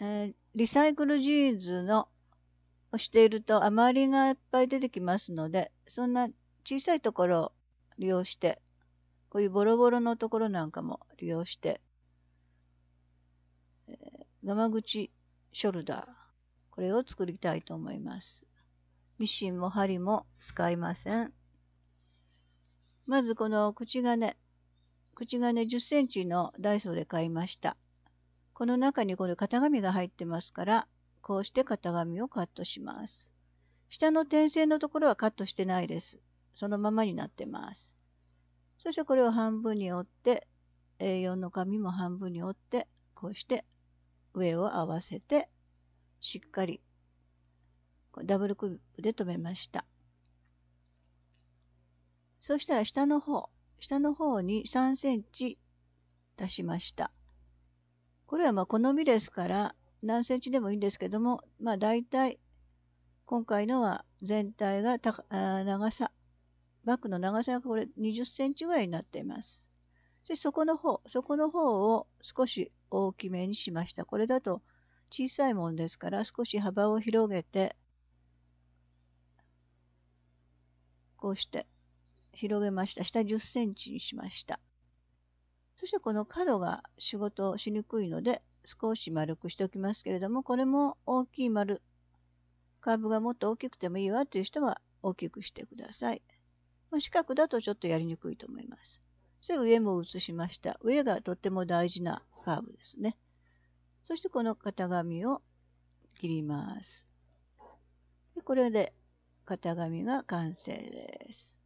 えー、リサイクルジーンズのをしていると余りがいっぱい出てきますのでそんな小さいところを利用してこういうボロボロのところなんかも利用して、えー、ガ口ショルダーこれを作りたいと思いますミシンも針も使いませんまずこの口金口金10センチのダイソーで買いましたこの中にこれ型紙が入ってますから、こうして型紙をカットします。下の点線のところはカットしてないです。そのままになってます。そしてこれを半分に折って、A4 の紙も半分に折って、こうして上を合わせて、しっかりダブルクリップで留めました。そしたら下の方、下の方に3センチ足しました。これはまあ好みですから何センチでもいいんですけども、まあ、大体今回のは全体が高あ長さバッグの長さがこれ20センチぐらいになっています。でそこの方そこの方を少し大きめにしました。これだと小さいもんですから少し幅を広げてこうして広げました。下10センチにしました。そしてこの角が仕事をしにくいので少し丸くしておきますけれどもこれも大きい丸カーブがもっと大きくてもいいわという人は大きくしてください。まあ、四角だとちょっとやりにくいと思います。そして上も写しました。上がとっても大事なカーブですね。そしてこの型紙を切ります。でこれで型紙が完成です。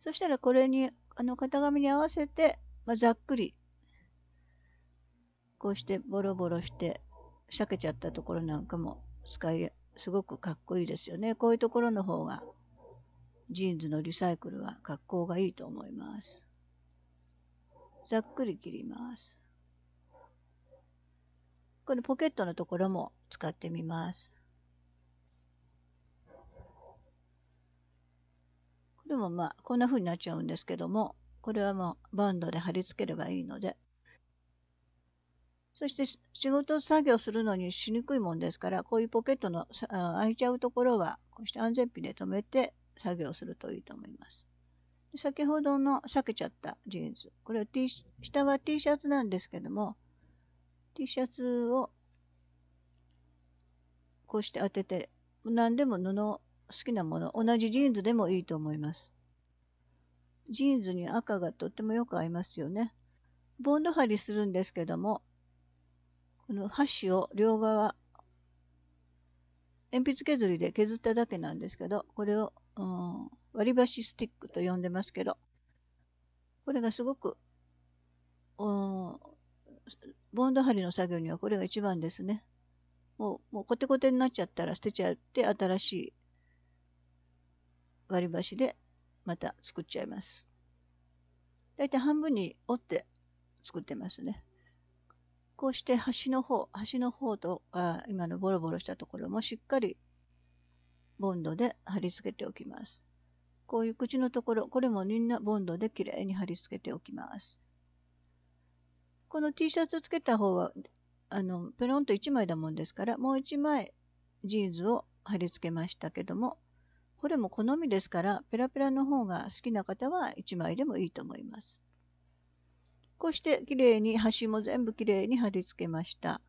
そしたらこれに、あの型紙に合わせて、まあ、ざっくり、こうしてボロボロして、裂けちゃったところなんかも使い、すごくかっこいいですよね。こういうところの方が、ジーンズのリサイクルは格好がいいと思います。ざっくり切ります。このポケットのところも使ってみます。でもまあこんな風になっちゃうんですけどもこれはもうバンドで貼り付ければいいのでそして仕事作業するのにしにくいもんですからこういうポケットの開いちゃうところはこうして安全ピンで留めて作業するといいと思います。先ほどの裂けちゃったジーンズこれは、T、下は T シャツなんですけども T シャツをこうして当てて何でも布を好きなもの、同じジーンズでもいいと思います。ジーンズに赤がとってもよく合いますよね。ボンド貼りするんですけども、この箸を両側、鉛筆削りで削っただけなんですけど、これを、うん、割り箸スティックと呼んでますけど、これがすごく、うん、ボンド貼りの作業にはこれが一番ですね。もう、もうコテコテになっちゃったら捨てちゃって新しい割り箸でまた作っちゃいます。だいたい半分に折って作ってますね。こうして端の方、端の方とあ今のボロボロしたところもしっかりボンドで貼り付けておきます。こういう口のところ、これもみんなボンドできれいに貼り付けておきます。この T シャツをつけた方は、あの、ペロンと1枚だもんですから、もう1枚ジーンズを貼り付けましたけども、これも好みですからペラペラの方が好きな方は1枚でもいいと思います。こうしてきれいに端も全部きれいに貼り付けました。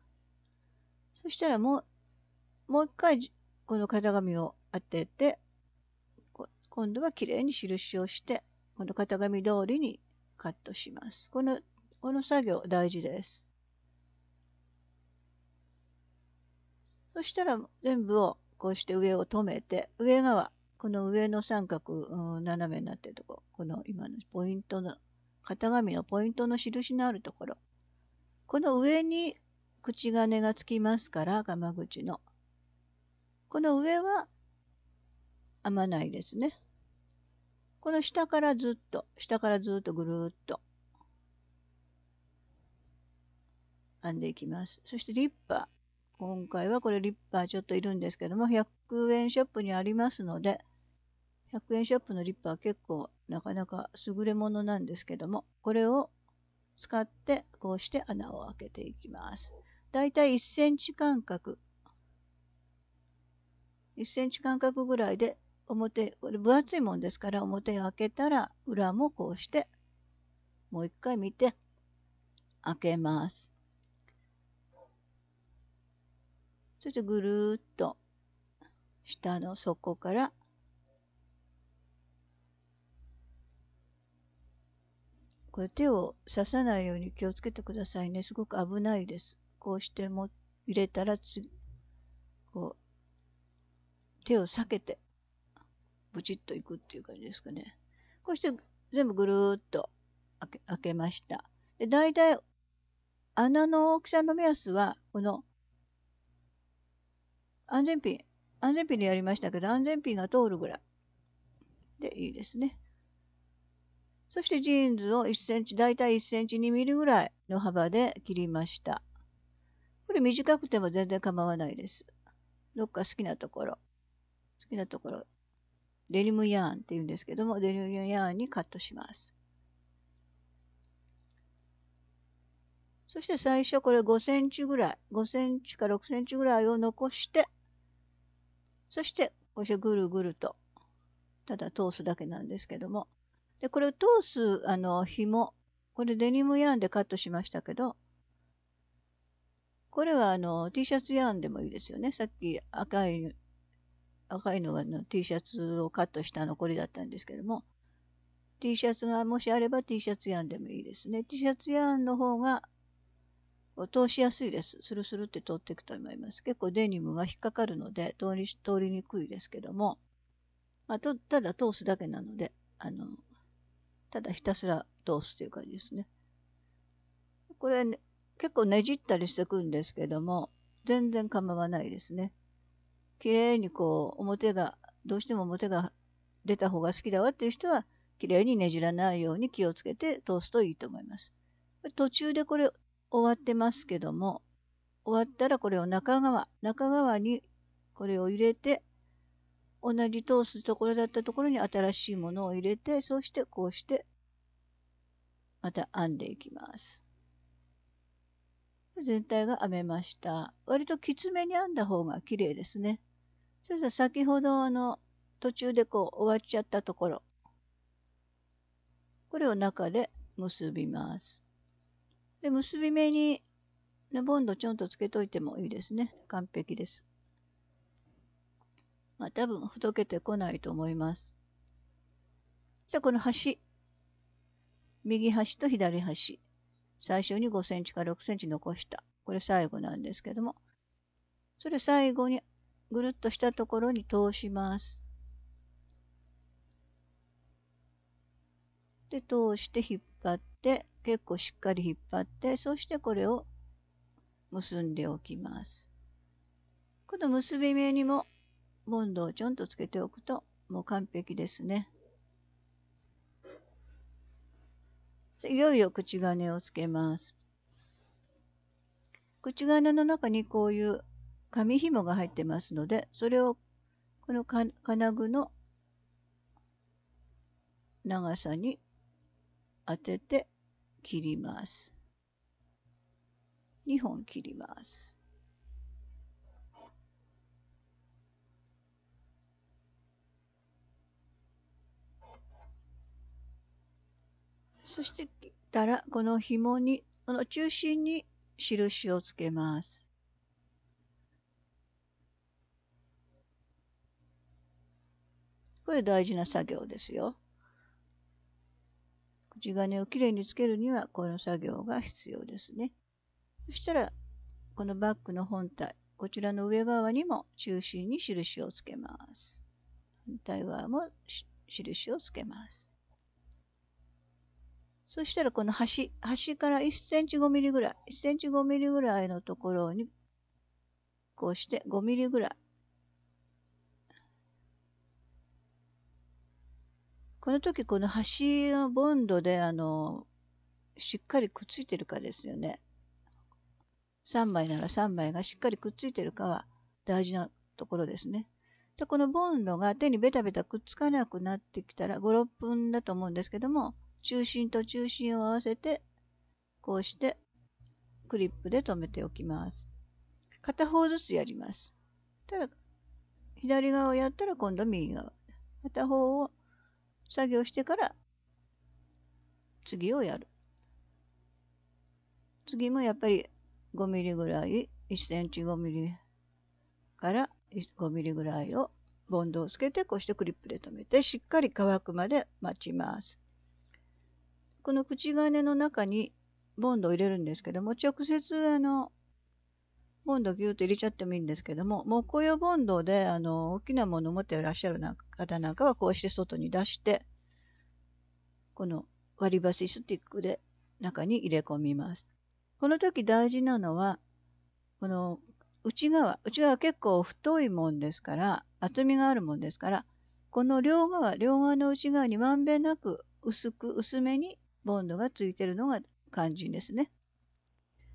そしたらもう、もう一回この型紙を当てて、今度はきれいに印をして、この型紙通りにカットします。この、この作業大事です。そしたら全部をこうして上を留めて、上側、この上の三角、うん、斜めになってるとこ、この今のポイントの、型紙のポイントの印のあるところ、この上に口金がつきますから、釜口の。この上は編まないですね。この下からずっと、下からずっとぐるっと編んでいきます。そしてリッパー。今回はこれリッパーちょっといるんですけども、100円ショップにありますので、100円ショップのリップは結構なかなか優れものなんですけどもこれを使ってこうして穴を開けていきます。だいたい1センチ間隔1センチ間隔ぐらいで表これ分厚いもんですから表開けたら裏もこうしてもう一回見て開けます。そしてぐるっと下の底からこれ手を刺さないように気をつけてくださいね。すごく危ないです。こうしても入れたらこう、手を避けて、ブチッといくっていう感じですかね。こうして全部ぐるーっと開け開けました。で、大体穴の大きさの目安は、この安全ピン。安全ピンでやりましたけど、安全ピンが通るぐらいでいいですね。そしてジーンズを1センチ、だいたい1センチ2ミリぐらいの幅で切りました。これ短くても全然構わないです。どっか好きなところ、好きなところ、デニムヤーンっていうんですけども、デニムヤーンにカットします。そして最初これ5センチぐらい、5センチか6センチぐらいを残して、そしてこうしてぐるぐると、ただ通すだけなんですけども、で、これを通す、あの、紐。これデニムヤーンでカットしましたけど、これはあの T シャツヤーンでもいいですよね。さっき赤い、赤いのはの T シャツをカットした残りだったんですけども、T シャツがもしあれば T シャツヤーンでもいいですね。T シャツヤーンの方が通しやすいです。スルスルって通っていくと思います。結構デニムが引っかかるので通り通りにくいですけども、まあ、とただ通すだけなので、あのただひたすら通すという感じですね。これ、ね、結構ねじったりしてくんですけども、全然構わないですね。綺麗にこう、表が、どうしても表が出た方が好きだわっていう人は、綺麗にねじらないように気をつけて通すといいと思います。途中でこれ終わってますけども、終わったらこれを中側、中側にこれを入れて、同じ通すところだったところに新しいものを入れてそしてこうしてまた編んでいきます全体が編めました割ときつめに編んだ方が綺麗ですねそれたら先ほどの途中でこう終わっちゃったところこれを中で結びますで結び目にボンドちょんとつけといてもいいですね完璧ですまあ、多分ほどけてこないと思います。じゃあこの端、右端と左端、最初に5センチから6センチ残した。これ最後なんですけども、それ最後にぐるっとしたところに通します。で、通して引っ張って、結構しっかり引っ張って、そしてこれを結んでおきます。この結び目にもボンドをちょんとつけておくともう完璧ですね。いよいよ口金をつけます。口金の中にこういう紙紐が入ってますのでそれをこの金具の長さに当てて切ります。2本切ります。そしてたらこの紐にこの中心に印をつけます。これ大事な作業ですよ。口金をきれいにつけるにはこの作業が必要ですね。そしたらこのバッグの本体こちらの上側にも中心に印をつけます。反対側も印をつけます。そしたらこの端、端から1センチ5ミリぐらい、1センチ5ミリぐらいのところに、こうして5ミリぐらい。この時この端のボンドで、あの、しっかりくっついてるかですよね。3枚なら3枚がしっかりくっついてるかは大事なところですね。でこのボンドが手にベタベタくっつかなくなってきたら56分だと思うんですけども中心と中心を合わせてこうしてクリップで留めておきます。片方ずつやります。ただ左側をやったら今度右側。片方を作業してから次をやる。次もやっぱり5 m m ぐらい、1 c m 5 m m から5 m m ぐらいをボンドをつけてこうしてクリップで留めてしっかり乾くまで待ちます。この口金の中にボンドを入れるんですけども直接あのボンドをギューッと入れちゃってもいいんですけども木工用ボンドであの大きなものを持っていらっしゃる方なんかはこうして外に出してこの割り箸スティックで中に入れ込みます。この時大事なのはこの内側内側結構太いもんですから厚みがあるもんですからこの両側両側の内側にまんべんなく薄く薄めにボンドがついてるのが肝心ですね。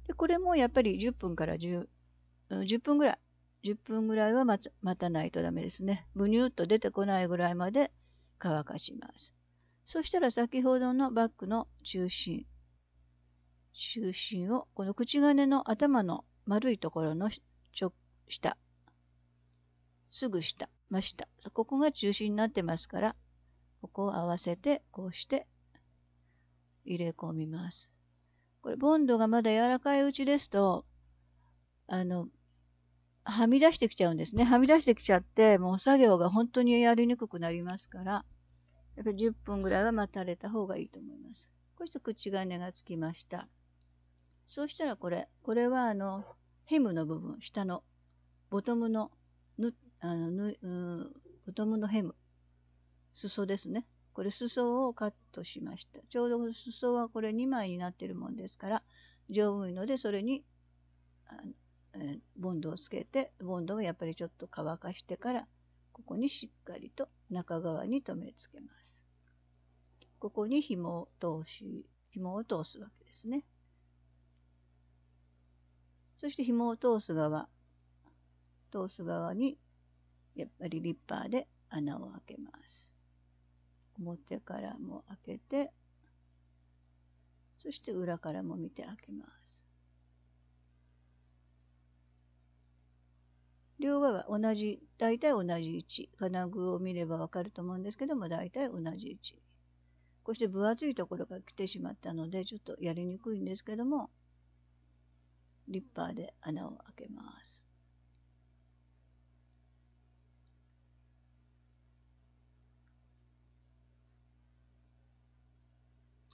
でこれもやっぱり10分から 10, 10分ぐらい10分ぐらいは待たないとダメですね。ブニューっと出てこないぐらいまで乾かします。そしたら先ほどのバッグの中心、中心をこの口金の頭の丸いところのちょ下、すぐ下、真下、ここが中心になってますから、ここを合わせて、こうして入れ込みます。これ、ボンドがまだ柔らかいうちですと、あの、はみ出してきちゃうんですね。はみ出してきちゃって、もう作業が本当にやりにくくなりますから、やっぱり10分ぐらいは待たれた方がいいと思います。こうして口金がつきました。そうしたらこれ、これはあの、ヘムの部分、下の、ボトムの、ぬあのぬうボトムのヘム、裾ですね。これ裾をカットしましたちょうど裾はこれ2枚になってるもんですから丈夫いのでそれにボンドをつけてボンドをやっぱりちょっと乾かしてからここにしっかりと中側に留めつけますここに紐を通し紐を通すわけですねそして紐を通す側通す側にやっぱりリッパーで穴を開けます表からも開けてそして裏からも見て開けます両側同じ大体同じ位置金具を見ればわかると思うんですけども大体同じ位置こうして分厚いところが来てしまったのでちょっとやりにくいんですけどもリッパーで穴を開けます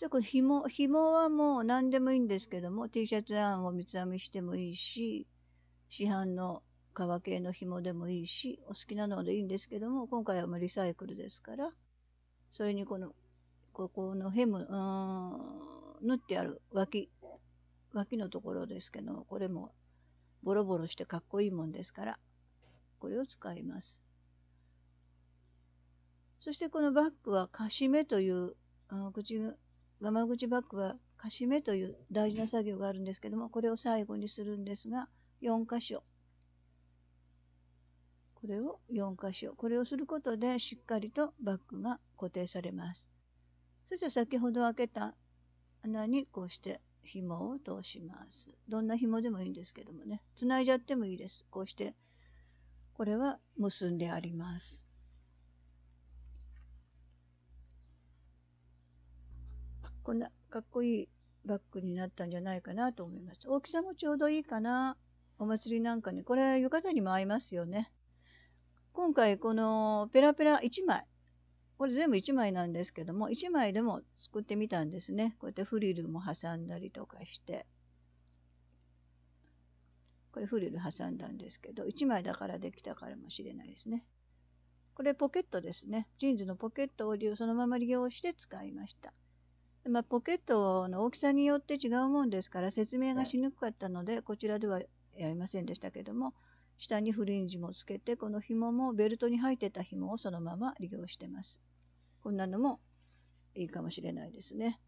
ちょっと紐、紐はもう何でもいいんですけども、T シャツ案を三つ編みしてもいいし、市販の革系の紐でもいいし、お好きなのでいいんですけども、今回はもうリサイクルですから、それにこの、ここのヘム、うん、縫ってある脇、脇のところですけど、これもボロボロしてかっこいいもんですから、これを使います。そしてこのバッグはカシメという口ガマ口バッグはかしめという大事な作業があるんですけどもこれを最後にするんですが4箇所これを4箇所これをすることでしっかりとバッグが固定されますそして先ほど開けた穴にこうして紐を通しますどんな紐でもいいんですけどもねつないじゃってもいいですこうしてこれは結んでありますこんなかっこいいバッグになったんじゃないかなと思います。大きさもちょうどいいかな。お祭りなんかね、これ浴衣にも合いますよね。今回このペラペラ1枚、これ全部1枚なんですけども、1枚でも作ってみたんですね。こうやってフリルも挟んだりとかして。これフリル挟んだんですけど、1枚だからできたからもしれないですね。これポケットですね。ジーンズのポケットをそのまま利用して使いました。まあ、ポケットの大きさによって違うもんですから説明がしにくかったので、こちらではやりませんでしたけども下にフリンジもつけてこの紐もベルトに入ってた紐をそのまま利用してます。こんなのもいいかもしれないですね。